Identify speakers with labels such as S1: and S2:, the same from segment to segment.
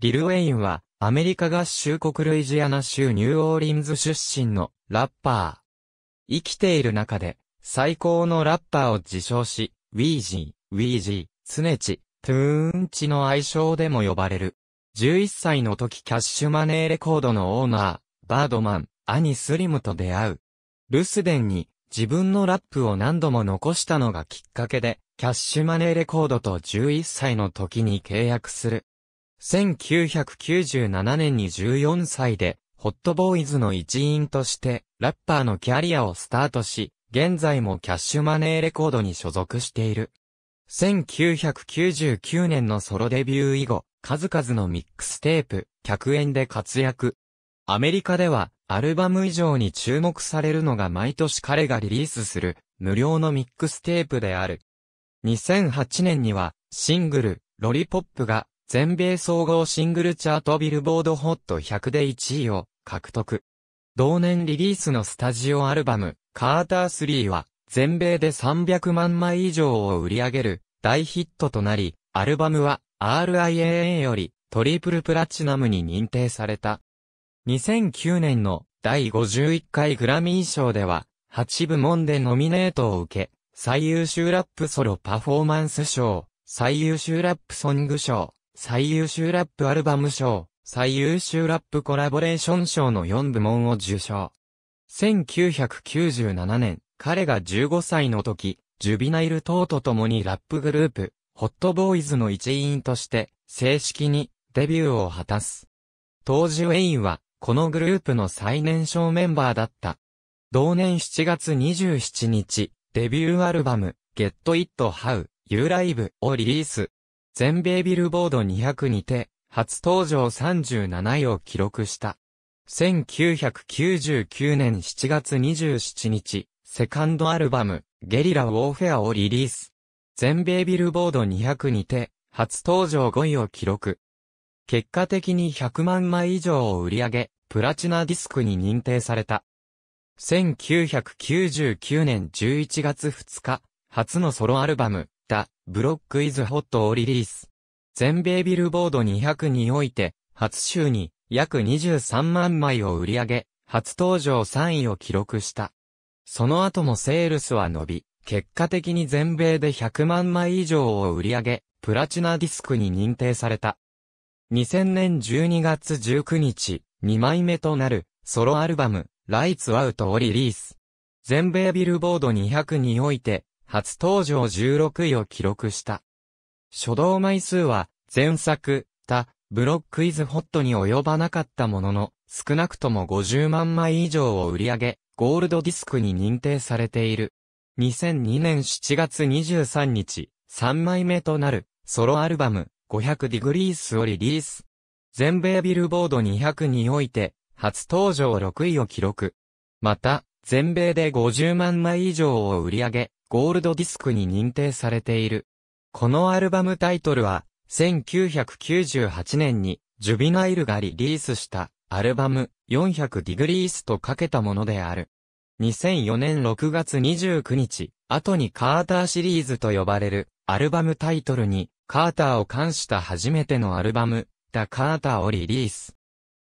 S1: リル・ウェインは、アメリカ合衆国ルイジアナ州ニューオーリンズ出身のラッパー。生きている中で、最高のラッパーを自称し、ウィージー、ウィージー、ツネチ、トゥーンチの愛称でも呼ばれる。11歳の時キャッシュマネーレコードのオーナー、バードマン、兄スリムと出会う。ルスデンに自分のラップを何度も残したのがきっかけで、キャッシュマネーレコードと11歳の時に契約する。1997年に14歳で、ホットボーイズの一員として、ラッパーのキャリアをスタートし、現在もキャッシュマネーレコードに所属している。1999年のソロデビュー以後、数々のミックステープ、客演で活躍。アメリカでは、アルバム以上に注目されるのが毎年彼がリリースする、無料のミックステープである。2008年には、シングル、ロリポップが、全米総合シングルチャートビルボードホット100で1位を獲得。同年リリースのスタジオアルバム、カーター3は、全米で300万枚以上を売り上げる大ヒットとなり、アルバムは RIAA よりトリプルプラチナムに認定された。2009年の第51回グラミー賞では、8部門でノミネートを受け、最優秀ラップソロパフォーマンス賞、最優秀ラップソング賞、最優秀ラップアルバム賞、最優秀ラップコラボレーション賞の4部門を受賞。1997年、彼が15歳の時、ジュビナイル等と共にラップグループ、ホットボーイズの一員として、正式にデビューを果たす。当時ウェインは、このグループの最年少メンバーだった。同年7月27日、デビューアルバム、Get It How, You Live をリリース。全米ビルボード200にて、初登場37位を記録した。1999年7月27日、セカンドアルバム、ゲリラウォーフェアをリリース。全米ビルボード200にて、初登場5位を記録。結果的に100万枚以上を売り上げ、プラチナディスクに認定された。1999年11月2日、初のソロアルバム、、ブロックイズホットをリリース。全米ビルボード200において、初週に約23万枚を売り上げ、初登場3位を記録した。その後もセールスは伸び、結果的に全米で100万枚以上を売り上げ、プラチナディスクに認定された。2000年12月19日、2枚目となる、ソロアルバム、ライツアウトをリリース。全米ビルボード200において、初登場16位を記録した。初動枚数は、前作、た、ブロックイズホットに及ばなかったものの、少なくとも50万枚以上を売り上げ、ゴールドディスクに認定されている。2002年7月23日、3枚目となる、ソロアルバム、500ディグリースをリリース。全米ビルボード200において、初登場6位を記録。また、全米で50万枚以上を売り上げ、ゴールドディスクに認定されている。このアルバムタイトルは、1998年に、ジュビナイルがリリースした、アルバム、400ディグリースとかけたものである。2004年6月29日、後にカーターシリーズと呼ばれる、アルバムタイトルに、カーターを冠した初めてのアルバム、ダ・カーターをリリース。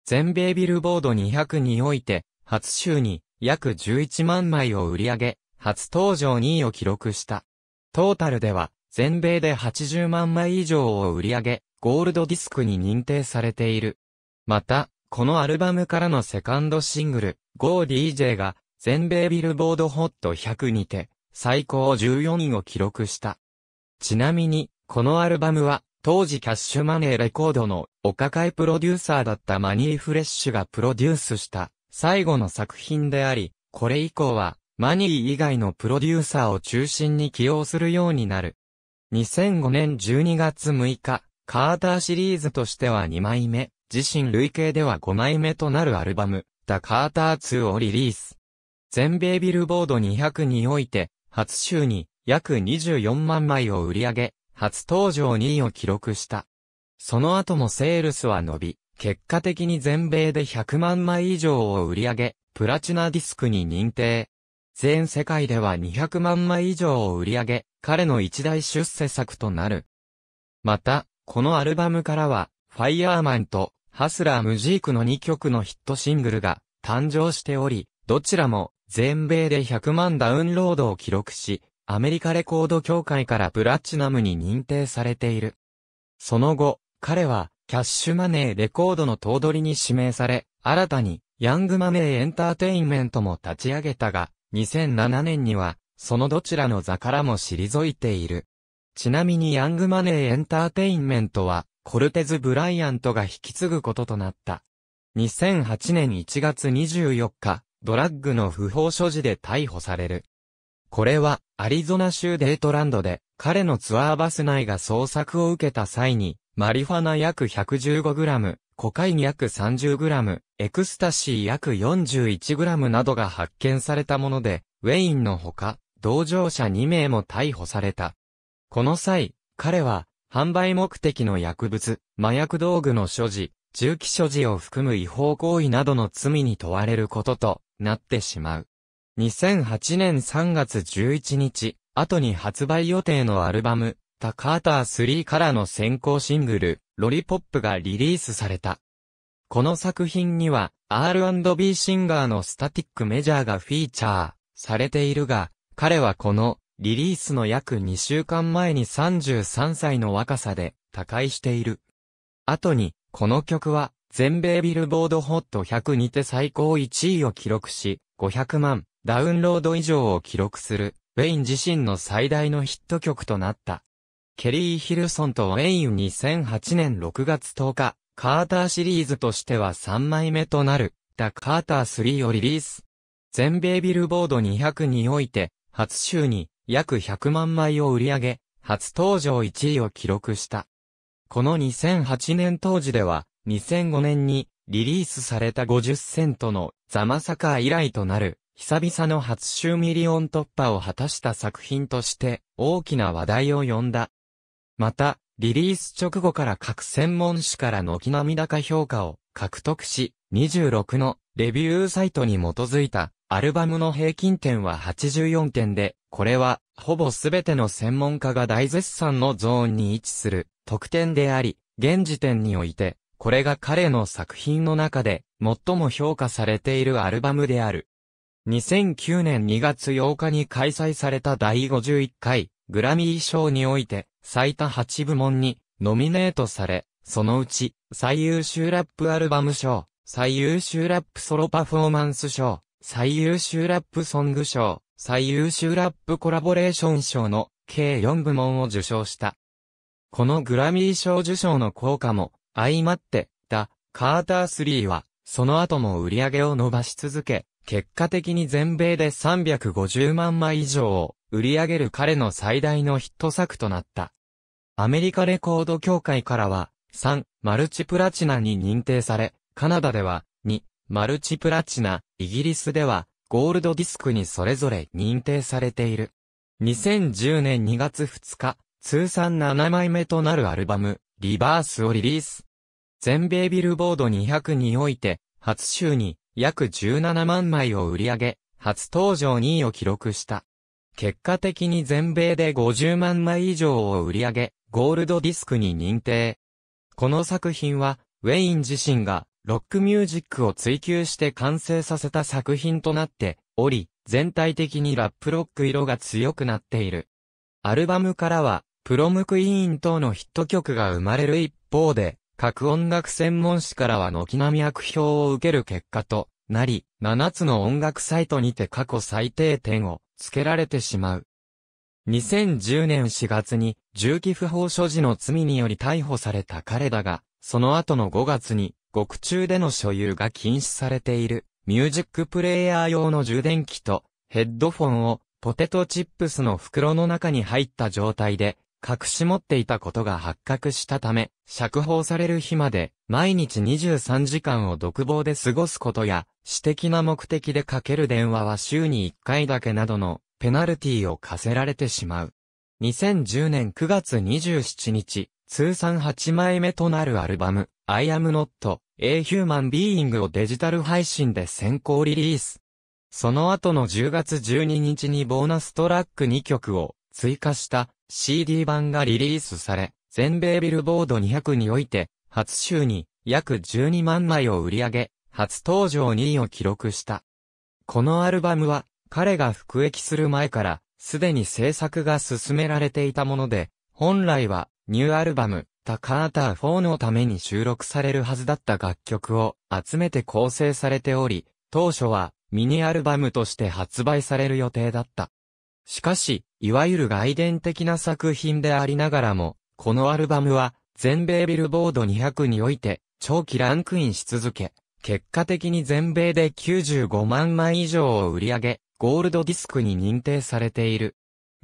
S1: 全米ビルボード200において、初週に約11万枚を売り上げ、初登場2位を記録した。トータルでは、全米で80万枚以上を売り上げ、ゴールドディスクに認定されている。また、このアルバムからのセカンドシングル、GoDJ が、全米ビルボードホット100にて、最高14位を記録した。ちなみに、このアルバムは、当時キャッシュマネーレコードのお抱えプロデューサーだったマニー・フレッシュがプロデュースした最後の作品であり、これ以降はマニー以外のプロデューサーを中心に起用するようになる。2005年12月6日、カーターシリーズとしては2枚目、自身累計では5枚目となるアルバム、The Carter 2をリリース。全米ビルボード200において、初週に約24万枚を売り上げ、初登場2位を記録した。その後もセールスは伸び、結果的に全米で100万枚以上を売り上げ、プラチナディスクに認定。全世界では200万枚以上を売り上げ、彼の一大出世作となる。また、このアルバムからは、ファイヤーマンとハスラームジークの2曲のヒットシングルが誕生しており、どちらも全米で100万ダウンロードを記録し、アメリカレコード協会からプラチナムに認定されている。その後、彼はキャッシュマネーレコードの頭取に指名され、新たにヤングマネーエンターテインメントも立ち上げたが、2007年には、そのどちらの座からも退いている。ちなみにヤングマネーエンターテインメントは、コルテズ・ブライアントが引き継ぐこととなった。2008年1月24日、ドラッグの不法所持で逮捕される。これは、アリゾナ州デートランドで、彼のツアーバス内が捜索を受けた際に、マリファナ約 115g、コカイン約 30g、エクスタシー約 41g などが発見されたもので、ウェインのほか、同乗者2名も逮捕された。この際、彼は、販売目的の薬物、麻薬道具の所持、銃器所持を含む違法行為などの罪に問われることとなってしまう。2008年3月11日、後に発売予定のアルバム、ったカーター3からの先行シングル、ロリポップがリリースされた。この作品には、R&B シンガーのスタティックメジャーがフィーチャーされているが、彼はこのリリースの約2週間前に33歳の若さで他界している。後に、この曲は全米ビルボードホット100にて最高1位を記録し、500万ダウンロード以上を記録する、ウェイン自身の最大のヒット曲となった。ケリー・ヒルソンとウェイン2008年6月10日、カーターシリーズとしては3枚目となる、ダ・カーター3をリリース。全米ビルボード200において、初週に約100万枚を売り上げ、初登場1位を記録した。この2008年当時では、2005年にリリースされた50セントのザマサカー以来となる、久々の初週ミリオン突破を果たした作品として、大きな話題を呼んだ。また、リリース直後から各専門誌から軒並み高評価を獲得し、26のレビューサイトに基づいたアルバムの平均点は84点で、これはほぼすべての専門家が大絶賛のゾーンに位置する特典であり、現時点において、これが彼の作品の中で最も評価されているアルバムである。2009年2月8日に開催された第51回グラミー賞において、最多8部門にノミネートされ、そのうち最優秀ラップアルバム賞、最優秀ラップソロパフォーマンス賞、最優秀ラップソング賞、最優秀ラップコラボレーション賞の計4部門を受賞した。このグラミー賞受賞の効果も相まって、ダ・カーター3は、その後も売り上げを伸ばし続け、結果的に全米で350万枚以上を売り上げる彼の最大のヒット作となった。アメリカレコード協会からは、3、マルチプラチナに認定され、カナダでは、2、マルチプラチナ、イギリスでは、ゴールドディスクにそれぞれ認定されている。2010年2月2日、通算7枚目となるアルバム、リバースをリリース。全米ビルボード200において、初週に約17万枚を売り上げ、初登場2位を記録した。結果的に全米で50万枚以上を売り上げ、ゴールドディスクに認定。この作品は、ウェイン自身がロックミュージックを追求して完成させた作品となっており、全体的にラップロック色が強くなっている。アルバムからは、プロムクイーン等のヒット曲が生まれる一方で、各音楽専門誌からは軒並み悪評を受ける結果となり、7つの音楽サイトにて過去最低点をつけられてしまう。2010年4月に銃器不法所持の罪により逮捕された彼だが、その後の5月に獄中での所有が禁止されているミュージックプレイヤー用の充電器とヘッドフォンをポテトチップスの袋の中に入った状態で隠し持っていたことが発覚したため、釈放される日まで、毎日23時間を独房で過ごすことや、私的な目的でかける電話は週に1回だけなどの、ペナルティを課せられてしまう。2010年9月27日、通算8枚目となるアルバム、I am not a human being をデジタル配信で先行リリース。その後の10月12日にボーナストラック2曲を追加した CD 版がリリースされ、全米ビルボード200において、初週に約12万枚を売り上げ、初登場2位を記録した。このアルバムは、彼が服役する前から、すでに制作が進められていたもので、本来は、ニューアルバム、タカーター4のために収録されるはずだった楽曲を集めて構成されており、当初はミニアルバムとして発売される予定だった。しかし、いわゆる外伝的な作品でありながらも、このアルバムは、全米ビルボード200において、長期ランクインし続け、結果的に全米で95万枚以上を売り上げ、ゴールドディスクに認定されている。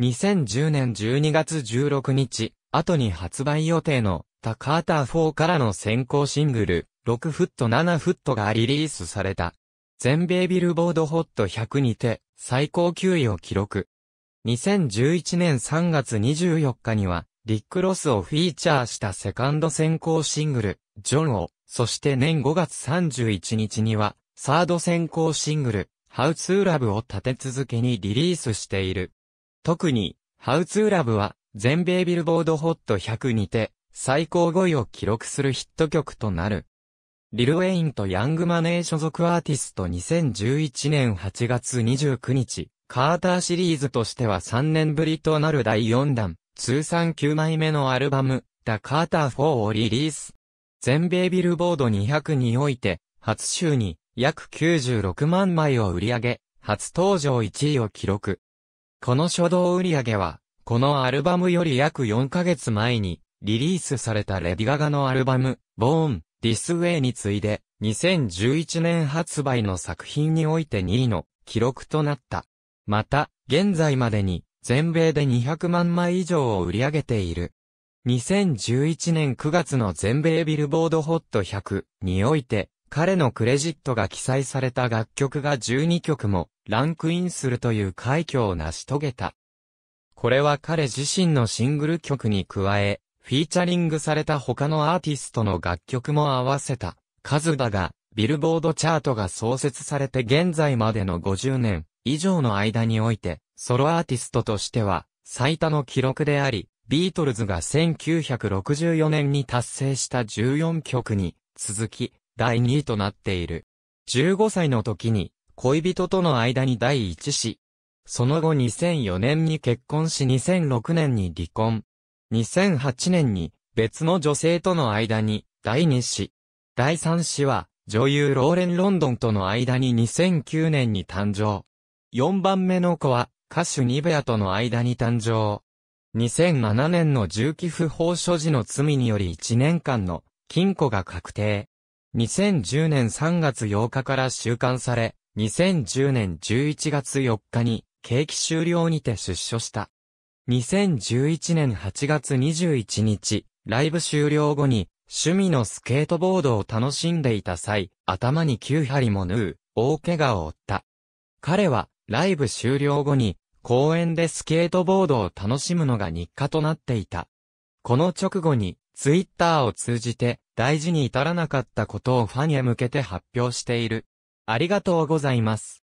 S1: 2010年12月16日、後に発売予定の、タカーター4からの先行シングル、6フット7フットがリリースされた。全米ビルボードホット100にて、最高級位を記録。2011年3月24日には、リック・ロスをフィーチャーしたセカンド先行シングル、ジョンを、そして年5月31日には、サード先行シングル、ハウツーラブを立て続けにリリースしている。特に、ハウツーラブは、全米ビルボードホット100にて、最高5位を記録するヒット曲となる。リル・ウェインとヤングマネー所属アーティスト2011年8月29日、カーターシリーズとしては3年ぶりとなる第4弾、通算9枚目のアルバム、The Carter 4をリリース。全米ビルボード200において、初週に約96万枚を売り上げ、初登場1位を記録。この初動売り上げは、このアルバムより約4ヶ月前に、リリースされたレディガガのアルバム、Born, This Way に次いで、2011年発売の作品において2位の記録となった。また、現在までに全米で200万枚以上を売り上げている。2011年9月の全米ビルボードホット100において、彼のクレジットが記載された楽曲が12曲もランクインするという快挙を成し遂げた。これは彼自身のシングル曲に加え、フィーチャリングされた他のアーティストの楽曲も合わせた数だが、ビルボードチャートが創設されて現在までの50年以上の間において、ソロアーティストとしては、最多の記録であり、ビートルズが1964年に達成した14曲に、続き、第2位となっている。15歳の時に、恋人との間に第1子。その後2004年に結婚し2006年に離婚。2008年に、別の女性との間に、第2子。第3子は、女優ローレン・ロンドンとの間に2009年に誕生。4番目の子は、歌手ニベアとの間に誕生。2007年の重機不法所持の罪により1年間の禁錮が確定。2010年3月8日から収監され、2010年11月4日に刑期終了にて出所した。2011年8月21日、ライブ終了後に趣味のスケートボードを楽しんでいた際、頭に9針も縫う、大怪我を負った。彼はライブ終了後に、公園でスケートボードを楽しむのが日課となっていた。この直後に、ツイッターを通じて、大事に至らなかったことをファンへ向けて発表している。ありがとうございます。